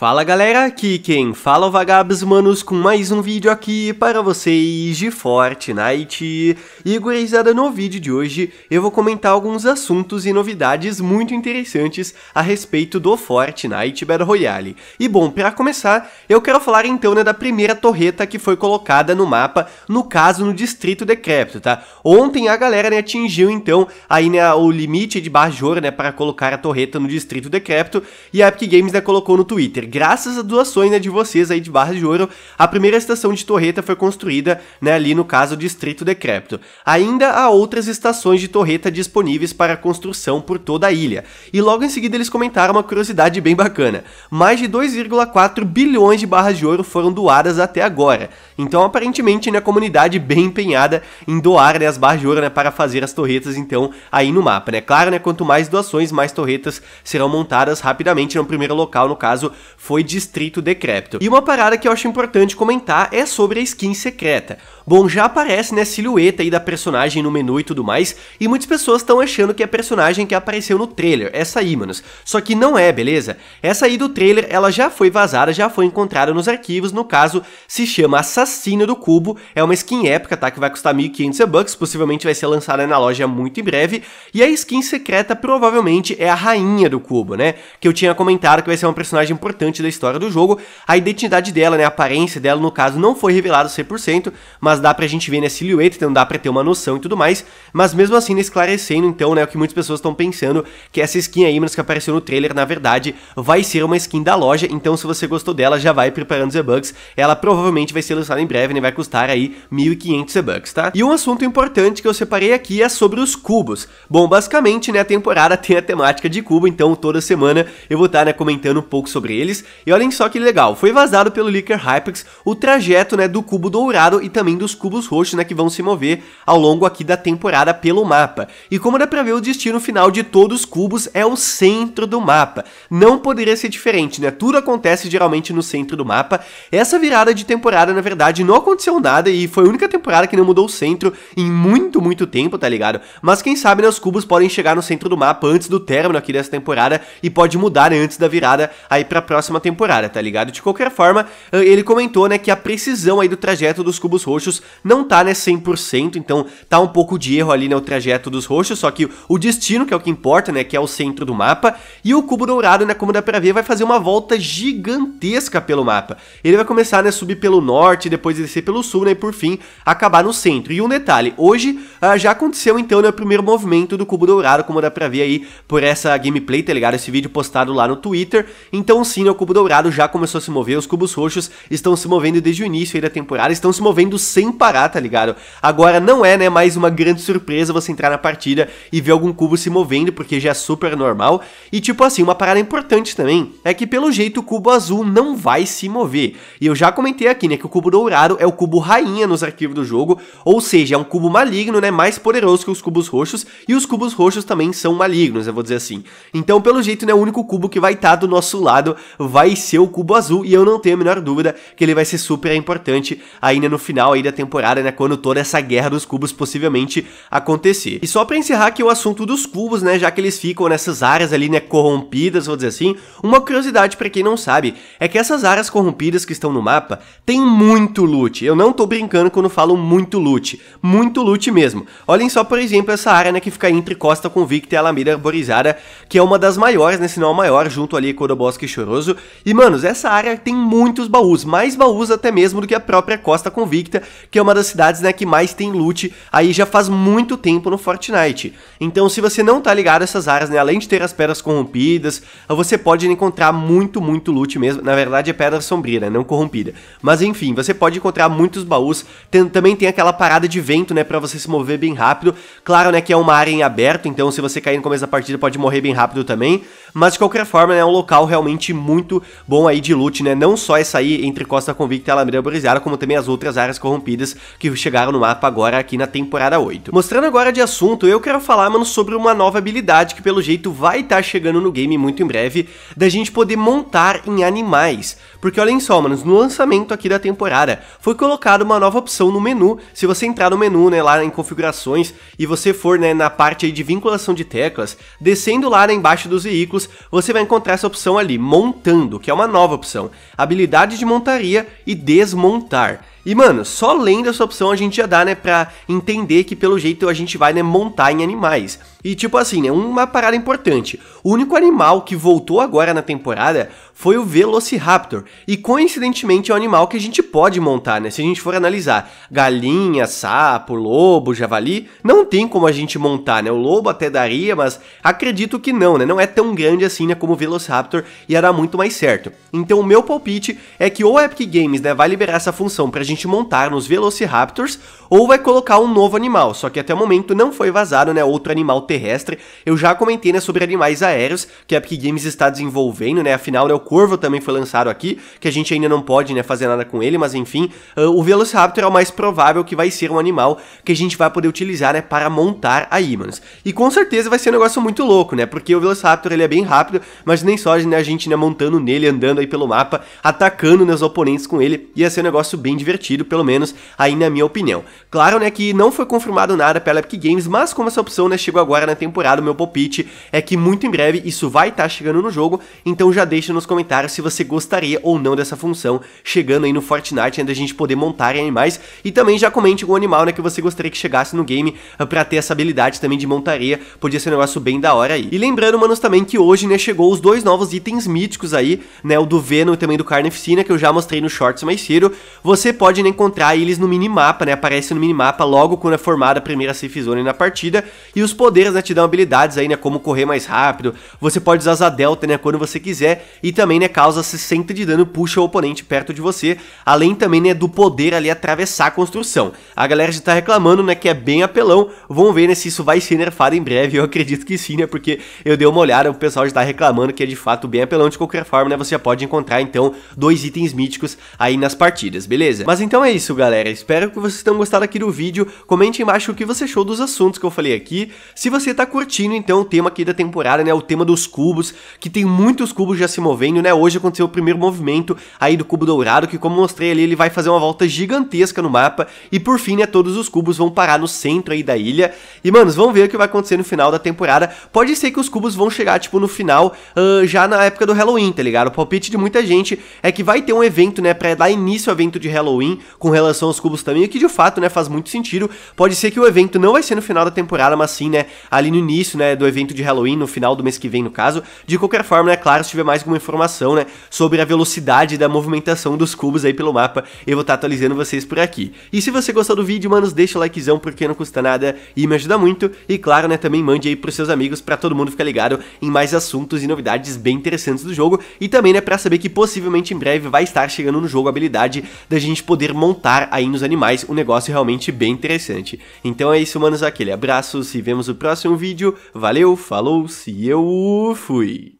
Fala galera, aqui quem fala é o Vagabos Manos com mais um vídeo aqui para vocês de Fortnite. E gurizada, no vídeo de hoje eu vou comentar alguns assuntos e novidades muito interessantes a respeito do Fortnite Battle Royale. E bom, para começar, eu quero falar então né, da primeira torreta que foi colocada no mapa, no caso no Distrito Decrépito, tá? Ontem a galera né, atingiu então aí né, o limite de Bajor né, para colocar a torreta no Distrito Decrépito e a Epic Games né, colocou no Twitter graças a doações né, de vocês aí de Barra de Ouro, a primeira estação de torreta foi construída né, ali no caso Distrito Decrépito. Ainda há outras estações de torreta disponíveis para construção por toda a ilha. E logo em seguida eles comentaram uma curiosidade bem bacana. Mais de 2,4 bilhões de barras de ouro foram doadas até agora. Então aparentemente né, a comunidade bem empenhada em doar né, as barras de ouro né, para fazer as torretas então aí no mapa. Né? Claro, né, quanto mais doações, mais torretas serão montadas rapidamente no primeiro local, no caso foi Distrito Decrépito. E uma parada que eu acho importante comentar é sobre a skin secreta. Bom, já aparece né, silhueta aí da personagem no menu e tudo mais, e muitas pessoas estão achando que é a personagem que apareceu no trailer, essa aí, manos. Só que não é, beleza? Essa aí do trailer, ela já foi vazada, já foi encontrada nos arquivos, no caso, se chama Assassino do Cubo, é uma skin épica, tá, que vai custar 1.500 bucks, possivelmente vai ser lançada na loja muito em breve, e a skin secreta provavelmente é a Rainha do Cubo, né, que eu tinha comentado que vai ser uma personagem importante importante da história do jogo. A identidade dela, né, a aparência dela, no caso, não foi revelada 100%, mas dá pra gente ver, né, silhueta, então dá pra ter uma noção e tudo mais, mas mesmo assim, né, esclarecendo, então, né, o que muitas pessoas estão pensando, que essa skin aí, mas que apareceu no trailer, na verdade, vai ser uma skin da loja, então se você gostou dela, já vai preparando os e-bucks, ela provavelmente vai ser lançada em breve, né, vai custar aí 1.500 e-bucks, tá? E um assunto importante que eu separei aqui é sobre os cubos. Bom, basicamente, né, a temporada tem a temática de cubo, então toda semana eu vou estar, tá, né, comentando um pouco sobre eles, e olhem só que legal, foi vazado pelo Leaker Hypex o trajeto né, do cubo dourado e também dos cubos roxos né, que vão se mover ao longo aqui da temporada pelo mapa. E como dá pra ver, o destino final de todos os cubos é o centro do mapa. Não poderia ser diferente, né? Tudo acontece geralmente no centro do mapa. Essa virada de temporada, na verdade, não aconteceu nada e foi a única temporada que não mudou o centro em muito, muito tempo, tá ligado? Mas quem sabe, né, os cubos podem chegar no centro do mapa antes do término aqui dessa temporada e pode mudar né, antes da virada aí pra próxima próxima temporada, tá ligado? De qualquer forma, ah, ele comentou, né, que a precisão aí do trajeto dos cubos roxos não tá, né, 100%, então tá um pouco de erro ali, né, o trajeto dos roxos, só que o destino, que é o que importa, né, que é o centro do mapa, e o cubo dourado, né, como dá pra ver, vai fazer uma volta gigantesca pelo mapa. Ele vai começar, né, subir pelo norte, depois descer pelo sul, né, e por fim, acabar no centro. E um detalhe, hoje ah, já aconteceu, então, né, o primeiro movimento do cubo dourado, como dá pra ver aí por essa gameplay, tá ligado? Esse vídeo postado lá no Twitter, então sim, eu né, cubo dourado já começou a se mover, os cubos roxos estão se movendo desde o início aí da temporada, estão se movendo sem parar, tá ligado? Agora não é, né, mais uma grande surpresa você entrar na partida e ver algum cubo se movendo, porque já é super normal. E tipo assim, uma parada importante também é que pelo jeito o cubo azul não vai se mover. E eu já comentei aqui, né, que o cubo dourado é o cubo rainha nos arquivos do jogo, ou seja, é um cubo maligno, né, mais poderoso que os cubos roxos, e os cubos roxos também são malignos, eu vou dizer assim. Então, pelo jeito, né, o único cubo que vai estar tá do nosso lado vai ser o Cubo Azul e eu não tenho a menor dúvida que ele vai ser super importante ainda no final aí da temporada, né, quando toda essa guerra dos cubos possivelmente acontecer. E só para encerrar aqui o assunto dos cubos, né, já que eles ficam nessas áreas ali, né, corrompidas, vou dizer assim, uma curiosidade para quem não sabe é que essas áreas corrompidas que estão no mapa tem muito loot. Eu não tô brincando quando falo muito loot, muito loot mesmo. Olhem só, por exemplo, essa área, né, que fica entre Costa Convicta e Alameda Arborizada, que é uma das maiores, né, se não a maior, junto ali com o Bosque Choroso, e, manos, essa área tem muitos baús, mais baús até mesmo do que a própria Costa Convicta, que é uma das cidades né, que mais tem loot aí já faz muito tempo no Fortnite. Então, se você não tá ligado a essas áreas, né, além de ter as pedras corrompidas, você pode encontrar muito, muito loot mesmo. Na verdade, é pedra sombria, né, não corrompida. Mas, enfim, você pode encontrar muitos baús. Tem, também tem aquela parada de vento, né, pra você se mover bem rápido. Claro, né, que é uma área em aberto, então se você cair no começo da partida pode morrer bem rápido também. Mas, de qualquer forma, né, é um local realmente muito muito bom aí de loot, né? Não só essa aí entre Costa Convicta e Alameda Buriziara, como também as outras áreas corrompidas que chegaram no mapa agora aqui na temporada 8. Mostrando agora de assunto, eu quero falar, mano, sobre uma nova habilidade que pelo jeito vai estar tá chegando no game muito em breve, da gente poder montar em animais. Porque olhem só, mano no lançamento aqui da temporada foi colocada uma nova opção no menu. Se você entrar no menu, né, lá em configurações e você for, né, na parte aí de vinculação de teclas, descendo lá embaixo dos veículos, você vai encontrar essa opção ali, montando montando, que é uma nova opção. Habilidade de montaria e desmontar. E, mano, só lendo essa opção a gente já dá, né, pra entender que pelo jeito a gente vai, né, montar em animais. E, tipo assim, né, uma parada importante. O único animal que voltou agora na temporada foi o Velociraptor. E, coincidentemente, é um animal que a gente pode montar, né? Se a gente for analisar galinha, sapo, lobo, javali, não tem como a gente montar, né? O lobo até daria, mas acredito que não, né? Não é tão grande assim, né, como o Velociraptor ia dar muito mais certo. Então, o meu palpite é que ou a Epic Games, né, vai liberar essa função pra gente gente montar nos Velociraptors, ou vai colocar um novo animal, só que até o momento não foi vazado, né, outro animal terrestre. Eu já comentei, né, sobre animais aéreos, que a Epic Games está desenvolvendo, né, afinal, né, o Corvo também foi lançado aqui, que a gente ainda não pode, né, fazer nada com ele, mas enfim, uh, o Velociraptor é o mais provável que vai ser um animal que a gente vai poder utilizar, né, para montar a Imans. E com certeza vai ser um negócio muito louco, né, porque o Velociraptor, ele é bem rápido, mas nem só né, a gente, né, montando nele, andando aí pelo mapa, atacando, né, os oponentes com ele, ia ser um negócio bem divertido tido, pelo menos aí na minha opinião. Claro, né, que não foi confirmado nada pela Epic Games, mas como essa opção, né, chegou agora na temporada, meu palpite é que muito em breve isso vai estar tá chegando no jogo, então já deixa nos comentários se você gostaria ou não dessa função chegando aí no Fortnite, ainda a gente poder montar animais, e também já comente o animal, né, que você gostaria que chegasse no game ah, para ter essa habilidade também de montaria, podia ser um negócio bem da hora aí. E lembrando, manos, também que hoje, né, chegou os dois novos itens míticos aí, né, o do Venom e também do Carnificina, que eu já mostrei no Shorts mais cedo, você pode pode encontrar eles no minimapa, né? Aparece no minimapa logo quando é formada a primeira safe zone na partida. E os poderes, né, te dão habilidades aí, né? Como correr mais rápido. Você pode usar a delta, né? Quando você quiser. E também, né? Causa 60 de dano, puxa o oponente perto de você. Além também, né? Do poder ali atravessar a construção. A galera já tá reclamando, né? Que é bem apelão. Vamos ver, né? Se isso vai ser nerfado em breve. Eu acredito que sim, né? Porque eu dei uma olhada, o pessoal já tá reclamando que é de fato bem apelão. De qualquer forma, né? Você pode encontrar, então, dois itens míticos aí nas partidas, beleza? Mas mas então é isso, galera. Espero que vocês tenham gostado aqui do vídeo. Comente embaixo o que você achou dos assuntos que eu falei aqui. Se você tá curtindo, então, o tema aqui da temporada, né? O tema dos cubos, que tem muitos cubos já se movendo, né? Hoje aconteceu o primeiro movimento aí do cubo dourado, que como mostrei ali, ele vai fazer uma volta gigantesca no mapa. E por fim, né, todos os cubos vão parar no centro aí da ilha. E, manos, vamos ver o que vai acontecer no final da temporada. Pode ser que os cubos vão chegar, tipo, no final, uh, já na época do Halloween, tá ligado? O palpite de muita gente é que vai ter um evento, né, pra dar início ao evento de Halloween, com relação aos cubos também, o que de fato, né, faz muito sentido. Pode ser que o evento não vai ser no final da temporada, mas sim, né, ali no início, né, do evento de Halloween, no final do mês que vem, no caso. De qualquer forma, né, claro, se tiver mais alguma informação, né, sobre a velocidade da movimentação dos cubos aí pelo mapa, eu vou estar tá atualizando vocês por aqui. E se você gostou do vídeo, mano deixa o likezão porque não custa nada e me ajuda muito. E claro, né, também mande aí pros seus amigos para todo mundo ficar ligado em mais assuntos e novidades bem interessantes do jogo. E também, né, pra saber que possivelmente em breve vai estar chegando no jogo a habilidade da gente poder poder montar aí nos animais, um negócio realmente bem interessante. Então é isso, manos, aquele abraço, se vemos no próximo vídeo, valeu, falou, se eu fui!